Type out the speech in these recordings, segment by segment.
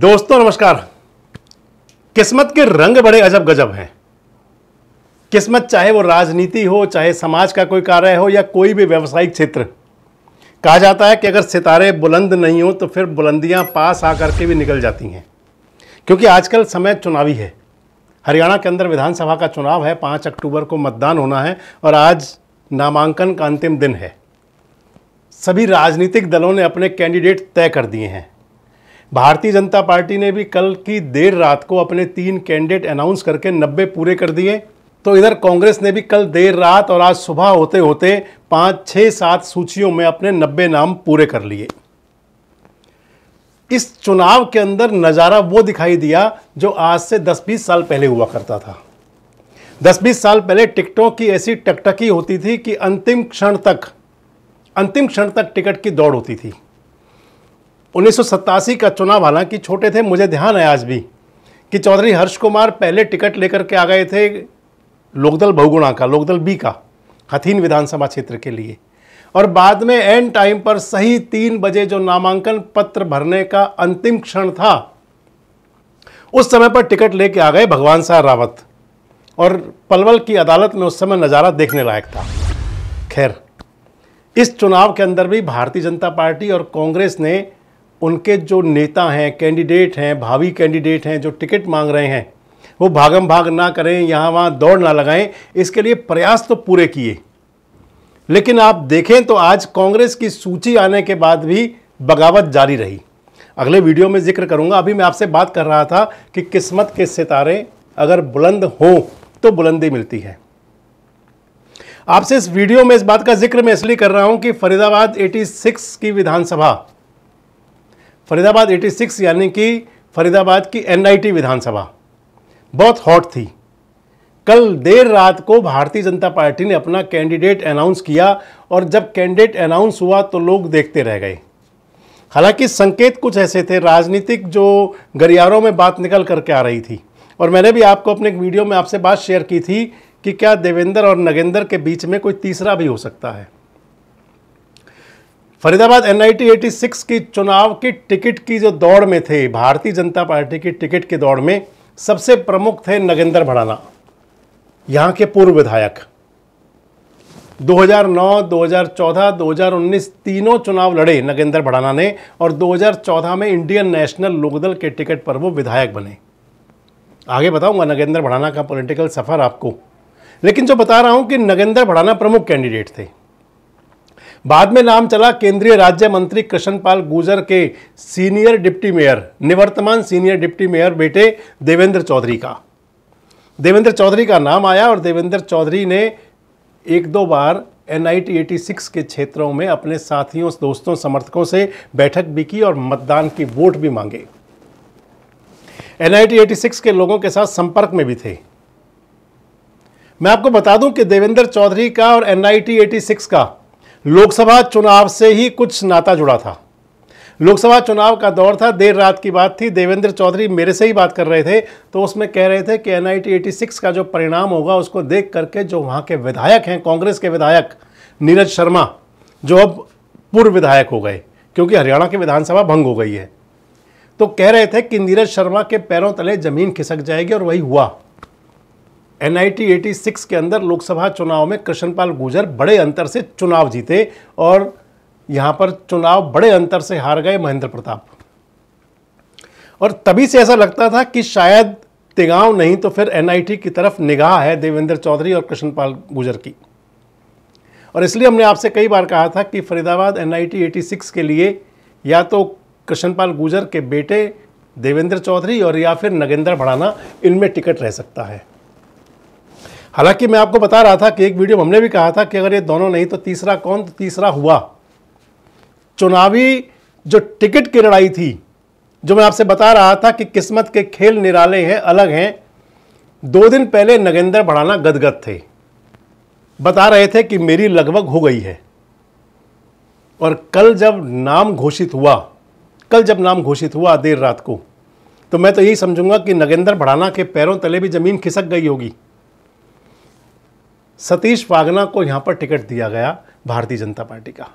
दोस्तों नमस्कार किस्मत के रंग बड़े अजब गजब हैं किस्मत चाहे वो राजनीति हो चाहे समाज का कोई कार्य हो या कोई भी व्यवसायिक क्षेत्र कहा जाता है कि अगर सितारे बुलंद नहीं हो तो फिर बुलंदियां पास आकर के भी निकल जाती हैं क्योंकि आजकल समय चुनावी है हरियाणा के अंदर विधानसभा का चुनाव है पाँच अक्टूबर को मतदान होना है और आज नामांकन का अंतिम दिन है सभी राजनीतिक दलों ने अपने कैंडिडेट तय कर दिए हैं भारतीय जनता पार्टी ने भी कल की देर रात को अपने तीन कैंडिडेट अनाउंस करके नब्बे पूरे कर दिए तो इधर कांग्रेस ने भी कल देर रात और आज सुबह होते होते पांच छह सात सूचियों में अपने नब्बे नाम पूरे कर लिए इस चुनाव के अंदर नज़ारा वो दिखाई दिया जो आज से 10-20 साल पहले हुआ करता था 10-20 साल पहले टिकटों की ऐसी टकटकी होती थी कि अंतिम क्षण तक अंतिम क्षण तक टिकट की दौड़ होती थी उन्नीस का चुनाव हालांकि छोटे थे मुझे ध्यान है आज भी कि चौधरी हर्ष कुमार पहले टिकट लेकर के आ गए थे लोकदल बहुगुणा का लोकदल बी का हथीन विधानसभा क्षेत्र के लिए और बाद में एंड टाइम पर सही तीन बजे जो नामांकन पत्र भरने का अंतिम क्षण था उस समय पर टिकट लेके आ गए भगवान साह रावत और पलवल की अदालत में उस समय नज़ारा देखने लायक था खैर इस चुनाव के अंदर भी भारतीय जनता पार्टी और कांग्रेस ने उनके जो नेता हैं कैंडिडेट हैं भावी कैंडिडेट हैं जो टिकट मांग रहे हैं वो भागम भाग ना करें यहाँ वहाँ दौड़ ना लगाएं इसके लिए प्रयास तो पूरे किए लेकिन आप देखें तो आज कांग्रेस की सूची आने के बाद भी बगावत जारी रही अगले वीडियो में जिक्र करूंगा अभी मैं आपसे बात कर रहा था कि किस्मत के सितारे अगर बुलंद हों तो बुलंदी मिलती है आपसे इस वीडियो में इस बात का जिक्र मैं इसलिए कर रहा हूं कि फरीदाबाद 86 की विधानसभा फरीदाबाद 86 यानी कि फरीदाबाद की एनआईटी विधानसभा बहुत हॉट थी कल देर रात को भारतीय जनता पार्टी ने अपना कैंडिडेट अनाउंस किया और जब कैंडिडेट अनाउंस हुआ तो लोग देखते रह गए हालांकि संकेत कुछ ऐसे थे राजनीतिक जो गलियारों में बात निकल करके आ रही थी और मैंने भी आपको अपने एक वीडियो में आपसे बात शेयर की थी कि क्या देवेंद्र और नगेंद्र के बीच में कोई तीसरा भी हो सकता है फरीदाबाद एनआईटी 86 की चुनाव की टिकट की जो दौड़ में थे भारतीय जनता पार्टी की टिकट की दौड़ में सबसे प्रमुख थे नगेंद्र भड़ाना यहाँ के पूर्व विधायक 2009, 2014, 2019 तीनों चुनाव लड़े नगेंद्र भड़ाना ने और 2014 में इंडियन नेशनल लोकदल के टिकट पर वो विधायक बने आगे बताऊंगा नगेंद्र भड़ाना का पॉलिटिकल सफ़र आपको लेकिन जो बता रहा हूं कि नगेंद्र भड़ाना प्रमुख कैंडिडेट थे बाद में नाम चला केंद्रीय राज्य मंत्री कृष्णपाल गुर्जर के सीनियर डिप्टी मेयर निवर्तमान सीनियर डिप्टी मेयर बेटे देवेंद्र चौधरी का देवेंद्र चौधरी का नाम आया और देवेंद्र चौधरी ने एक दो बार एन आई के क्षेत्रों में अपने साथियों दोस्तों समर्थकों से बैठक भी की और मतदान की वोट भी मांगे एन आई के लोगों के साथ संपर्क में भी थे मैं आपको बता दूं कि देवेंद्र चौधरी का और एन आई का लोकसभा चुनाव से ही कुछ नाता जुड़ा था लोकसभा चुनाव का दौर था देर रात की बात थी देवेंद्र चौधरी मेरे से ही बात कर रहे थे तो उसमें कह रहे थे कि एन आई का जो परिणाम होगा उसको देख करके जो वहाँ के विधायक हैं कांग्रेस के विधायक नीरज शर्मा जो अब पूर्व विधायक हो गए क्योंकि हरियाणा की विधानसभा भंग हो गई है तो कह रहे थे कि नीरज शर्मा के पैरों तले ज़मीन खिसक जाएगी और वही हुआ एन आई 86 के अंदर लोकसभा चुनाव में कृष्णपाल गुर्जर बड़े अंतर से चुनाव जीते और यहाँ पर चुनाव बड़े अंतर से हार गए महेंद्र प्रताप और तभी से ऐसा लगता था कि शायद तिगांव नहीं तो फिर एनआईटी की तरफ निगाह है देवेंद्र चौधरी और कृष्णपाल गुर्जर की और इसलिए हमने आपसे कई बार कहा था कि फरीदाबाद एनआईटी 86 के लिए या तो कृष्णपाल गुर्जर के बेटे देवेंद्र चौधरी और या फिर नगेंद्र भड़ाना इनमें टिकट रह सकता है हालांकि मैं आपको बता रहा था कि एक वीडियो में हमने भी कहा था कि अगर ये दोनों नहीं तो तीसरा कौन तो तीसरा हुआ चुनावी जो टिकट की लड़ाई थी जो मैं आपसे बता रहा था कि किस्मत के खेल निराले हैं अलग हैं दो दिन पहले नगेंद्र बढ़ाना गदगद थे बता रहे थे कि मेरी लगभग हो गई है और कल जब नाम घोषित हुआ कल जब नाम घोषित हुआ देर रात को तो मैं तो यही समझूंगा कि नगेंद्र बढ़ाना के पैरों तले भी ज़मीन खिसक गई होगी सतीश वागना को यहाँ पर टिकट दिया गया भारतीय जनता पार्टी का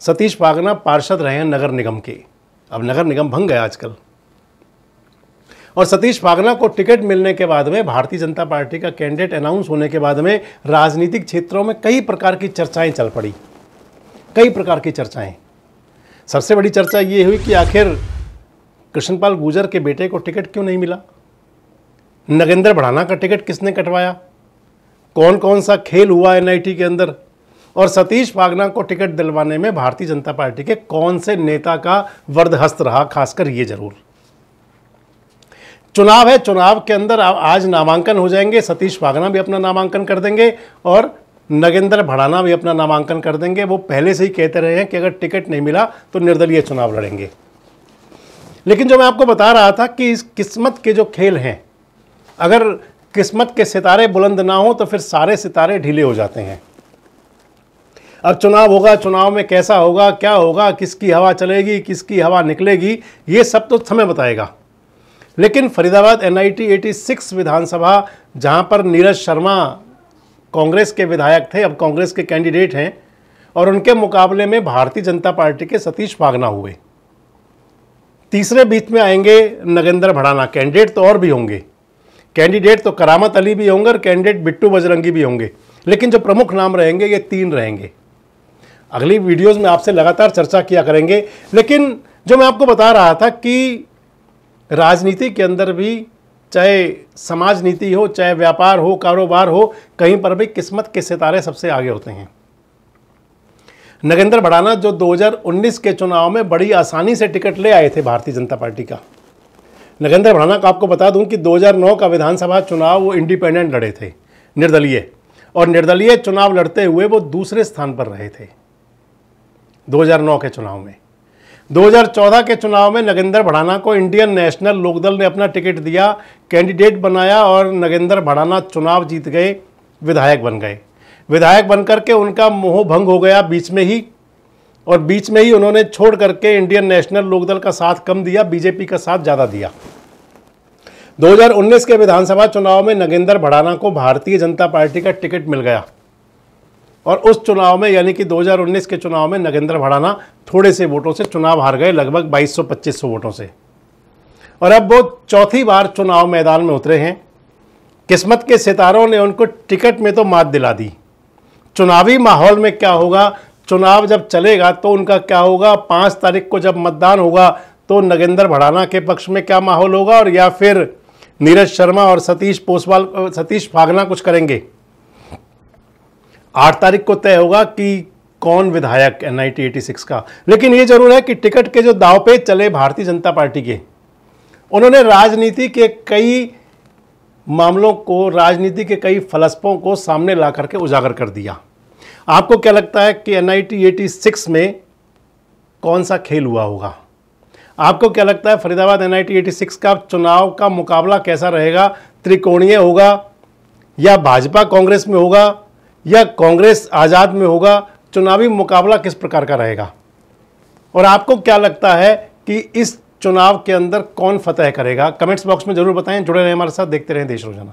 सतीश वागना पार्षद रहे हैं नगर निगम के अब नगर निगम भंग गया आजकल और सतीश वागना को टिकट मिलने के बाद में भारतीय जनता पार्टी का कैंडिडेट अनाउंस होने के बाद में राजनीतिक क्षेत्रों में कई प्रकार की चर्चाएं चल पड़ी कई प्रकार की चर्चाएं सबसे बड़ी चर्चा ये हुई कि आखिर कृष्णपाल गुजर के बेटे को टिकट क्यों नहीं मिला नगेंद्र बढ़ाना का टिकट किसने कटवाया कौन कौन सा खेल हुआ एनआईटी के अंदर और सतीश फागना को टिकट दिलवाने में भारतीय जनता पार्टी के कौन से नेता का वर्दहस्त रहा खासकर ये जरूर चुनाव है चुनाव के अंदर आज नामांकन हो जाएंगे सतीश फागना भी अपना नामांकन कर देंगे और नगेंद्र भड़ाना भी अपना नामांकन कर देंगे वो पहले से ही कहते रहे हैं कि अगर टिकट नहीं मिला तो निर्दलीय चुनाव लड़ेंगे लेकिन जो मैं आपको बता रहा था कि इस किस्मत के जो खेल हैं अगर किस्मत के सितारे बुलंद ना हो तो फिर सारे सितारे ढीले हो जाते हैं अब चुनाव होगा चुनाव में कैसा होगा क्या होगा किसकी हवा चलेगी किसकी हवा निकलेगी ये सब तो समय बताएगा लेकिन फरीदाबाद एनआईटी 86 विधानसभा जहां पर नीरज शर्मा कांग्रेस के विधायक थे अब कांग्रेस के कैंडिडेट हैं और उनके मुकाबले में भारतीय जनता पार्टी के सतीश फागना हुए तीसरे बीच में आएंगे नगेंद्र भड़ाना कैंडिडेट तो और भी होंगे कैंडिडेट तो करामत अली भी होंगे और कैंडिडेट बिट्टू बजरंगी भी होंगे लेकिन जो प्रमुख नाम रहेंगे ये तीन रहेंगे अगली वीडियोस में आपसे लगातार चर्चा किया करेंगे लेकिन जो मैं आपको बता रहा था कि राजनीति के अंदर भी चाहे समाज नीति हो चाहे व्यापार हो कारोबार हो कहीं पर भी किस्मत के सितारे सबसे आगे होते हैं नगेंद्र भड़ाना जो 2019 के चुनाव में बड़ी आसानी से टिकट ले आए थे भारतीय जनता पार्टी का नगेंद्र भड़ाना का आपको बता दूं कि 2009 का विधानसभा चुनाव वो इंडिपेंडेंट लड़े थे निर्दलीय और निर्दलीय चुनाव लड़ते हुए वो दूसरे स्थान पर रहे थे 2009 के चुनाव में 2014 के चुनाव में नगेंद्र भड़ाना को इंडियन नेशनल लोकदल ने अपना टिकट दिया कैंडिडेट बनाया और नगेंद्र भड़ाना चुनाव जीत गए विधायक बन गए विधायक बनकर के उनका मोह भंग हो गया बीच में ही और बीच में ही उन्होंने छोड़ करके इंडियन नेशनल लोकदल का साथ कम दिया बीजेपी का साथ ज़्यादा दिया 2019 के विधानसभा चुनाव में नगेंद्र भड़ाना को भारतीय जनता पार्टी का टिकट मिल गया और उस चुनाव में यानी कि 2019 के चुनाव में नगेंद्र भड़ाना थोड़े से वोटों से चुनाव हार गए लगभग 2200-2500 वोटों से और अब वो चौथी बार चुनाव मैदान में उतरे हैं किस्मत के सितारों ने उनको टिकट में तो मात दिला दी चुनावी माहौल में क्या होगा चुनाव जब चलेगा तो उनका क्या होगा पाँच तारीख को जब मतदान होगा तो नगेंद्र भड़ाना के पक्ष में क्या माहौल होगा और या फिर नीरज शर्मा और सतीश पोसवाल सतीश फागना कुछ करेंगे आठ तारीख को तय होगा कि कौन विधायक एन आई का लेकिन ये जरूर है कि टिकट के जो दाव पे चले भारतीय जनता पार्टी के उन्होंने राजनीति के कई मामलों को राजनीति के कई फलस्पों को सामने ला करके उजागर कर दिया आपको क्या लगता है कि एन आई में कौन सा खेल हुआ होगा आपको क्या लगता है फरीदाबाद एन आई का चुनाव का मुकाबला कैसा रहेगा त्रिकोणीय होगा या भाजपा कांग्रेस में होगा या कांग्रेस आज़ाद में होगा चुनावी मुकाबला किस प्रकार का रहेगा और आपको क्या लगता है कि इस चुनाव के अंदर कौन फतह करेगा कमेंट्स बॉक्स में जरूर बताएं जुड़े रहें हमारे साथ देखते रहें देश रोजाना